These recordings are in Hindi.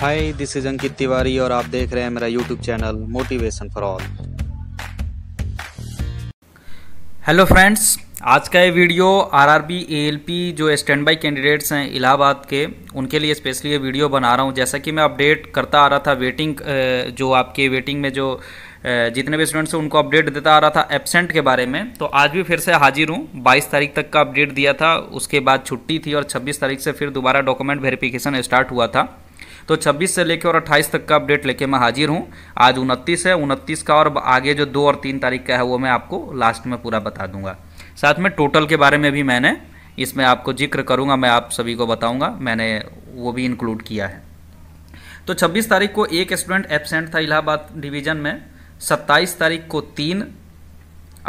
hi this is Ankit Tiwari और आप देख रहे हैं मेरा YouTube channel motivation for all hello friends आज का ये वीडियो आरआरबी एएलपी जो स्टैंड बाई कैंडिडेट्स हैं इलाहाबाद के उनके लिए स्पेशली ये वीडियो बना रहा हूँ जैसा कि मैं अपडेट करता आ रहा था वेटिंग जो आपके वेटिंग में जो जितने भी स्टूडेंट्स हैं उनको अपडेट देता आ रहा था एबसेंट के बारे में तो आज भी फिर से हाजिर हूँ 22 तारीख तक का अपडेट दिया था उसके बाद छुट्टी थी और 26 तारीख से फिर दोबारा डॉक्यूमेंट वेरिफिकेशन स्टार्ट हुआ था तो 26 से लेकर और 28 तक का अपडेट लेके मैं हाजिर हूँ आज 29 है 29 का और आगे जो दो और तीन तारीख का है वो मैं आपको लास्ट में पूरा बता दूंगा साथ में टोटल के बारे में भी मैंने इसमें आपको जिक्र करूँगा मैं आप सभी को बताऊँगा मैंने वो भी इंक्लूड किया है तो छब्बीस तारीख को एक स्टूडेंट एबसेंट था इलाहाबाद डिवीजन में सत्ताईस तारीख को तीन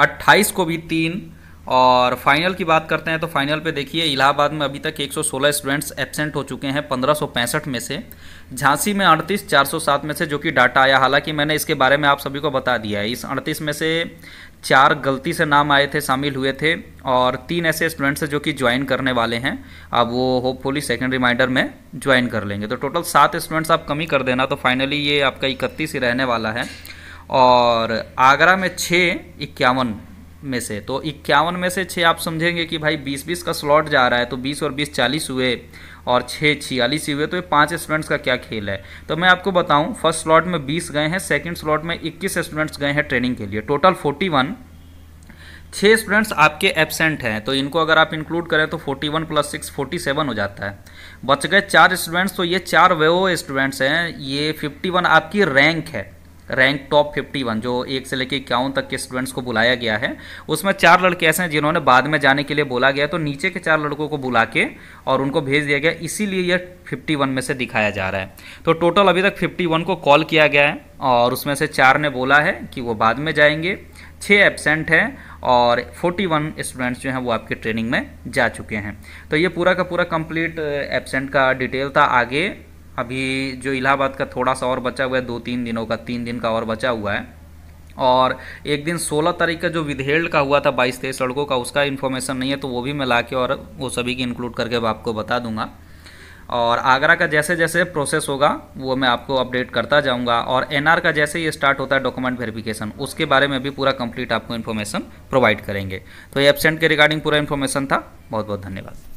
अट्ठाईस को भी तीन और फाइनल की बात करते हैं तो फाइनल पे देखिए इलाहाबाद में अभी तक 116 स्टूडेंट्स एबसेंट हो चुके हैं पंद्रह में से झांसी में अड़तीस 407 में से जो कि डाटा आया हालांकि मैंने इसके बारे में आप सभी को बता दिया है इस अड़तीस में से चार गलती से नाम आए थे शामिल हुए थे और तीन ऐसे स्टूडेंट्स हैं जो कि ज्वाइन करने वाले हैं अब वो होपफुली सेकेंड रिमाइंडर में ज्वाइन कर लेंगे तो टोटल सात स्टूडेंट्स आप कमी कर देना तो फाइनली ये आपका इकतीस ही रहने वाला है और आगरा में छः इक्यावन में से तो इक्यावन में से छः आप समझेंगे कि भाई बीस बीस का स्लॉट जा रहा है तो बीस और बीस चालीस हुए और छः छियालीस हुए तो ये पांच स्टूडेंट्स का क्या खेल है तो मैं आपको बताऊं फर्स्ट स्लॉट में बीस गए हैं सेकंड स्लॉट में इक्कीस स्टूडेंट्स गए हैं ट्रेनिंग के लिए टोटल फोर्टी वन छः स्टूडेंट्स आपके एबसेंट हैं तो इनको अगर आप इंक्लूड करें तो forty one plus six forty हो जाता है बच गए चार स्टूडेंट्स तो ये चार वे स्टूडेंट्स हैं ये वन आपकी रैंक है रैंक टॉप 51 जो एक से लेकर इक्यावन तक के स्टूडेंट्स को बुलाया गया है उसमें चार लड़के ऐसे हैं जिन्होंने बाद में जाने के लिए बोला गया तो नीचे के चार लड़कों को बुला के और उनको भेज दिया गया इसीलिए यह 51 में से दिखाया जा रहा है तो टोटल अभी तक 51 को कॉल किया गया है और उसमें से चार ने बोला है कि वो बाद में जाएंगे छः एबसेंट हैं और 41 स्टूडेंट्स जो हैं वो आपके ट्रेनिंग में जा चुके हैं तो ये पूरा का पूरा कंप्लीट एबसेंट का डिटेल था आगे अभी जो इलाहाबाद का थोड़ा सा और बचा हुआ है दो तीन दिनों का तीन दिन का और बचा हुआ है और एक दिन 16 तारीख का जो विधेयक का हुआ था 22 तेईस लड़कों का उसका इन्फॉर्मेशन नहीं है तो वो भी मैं ला के और वो सभी की इंक्लूड करके आपको बता दूंगा और आगरा का जैसे जैसे प्रोसेस होगा वो मैं आपको अपडेट करता जाऊंगा और एनआर का जैसे ही स्टार्ट होता है डॉक्यूमेंट वेरिफिकेशन उसके बारे में भी पूरा कंप्लीट आपको इन्फॉर्मेशन प्रोवाइड करेंगे तो ये एबसेंट के रिगार्डिंग पूरा इन्फॉर्मेशन था बहुत बहुत धन्यवाद